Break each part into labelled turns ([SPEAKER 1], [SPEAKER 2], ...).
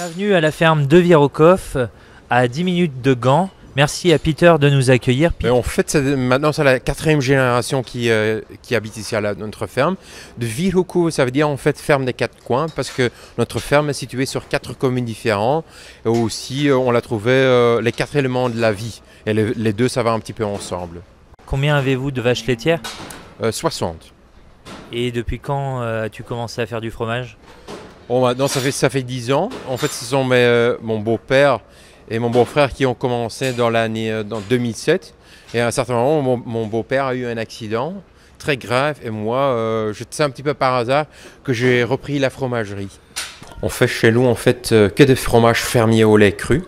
[SPEAKER 1] Bienvenue à la ferme de Virokoff, à 10 minutes de Gand. Merci à Peter de nous accueillir. En fait maintenant c'est la quatrième génération qui, euh, qui habite ici à notre ferme. De Virokoff, ça veut dire en fait ferme des quatre coins parce que notre ferme est située sur quatre communes différentes aussi euh, on la trouvé euh, les quatre éléments de la vie et les deux ça va un petit peu ensemble. Combien avez-vous de vaches laitières 60. Et depuis quand as-tu commencé à faire du fromage bah, ça fait, ça fait 10 ans. En fait, ce sont euh, mon beau-père et mon beau-frère qui ont commencé dans l'année euh, dans 2007. Et à un certain moment, mon, beau-père a eu un accident très grave. Et moi, euh, je sais un petit peu par hasard que j'ai repris la fromagerie. On fait chez nous, en fait, que des fromages fermiers au lait cru.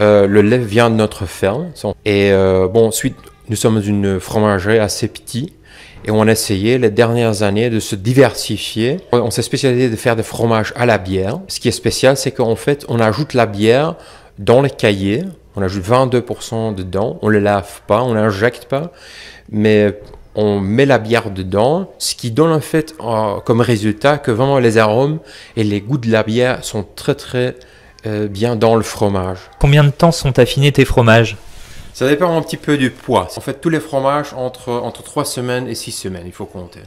[SPEAKER 1] Euh, le lait vient de notre ferme. Et euh, bon, ensuite, nous sommes une fromagerie assez petite et on a essayé les dernières années de se diversifier. On s'est spécialisé de faire des fromages à la bière. Ce qui est spécial, c'est qu'en fait, on ajoute la bière dans les cahiers. On ajoute 22% dedans. On ne lave pas, on n'injecte pas, mais on met la bière dedans, ce qui donne en fait euh, comme résultat que vraiment les arômes et les goûts de la bière sont très très euh, bien dans le fromage. Combien de temps sont affinés tes fromages Ça dépend un petit peu du poids. En fait, tous les fromages entre, entre 3 semaines et 6 semaines, il faut compter.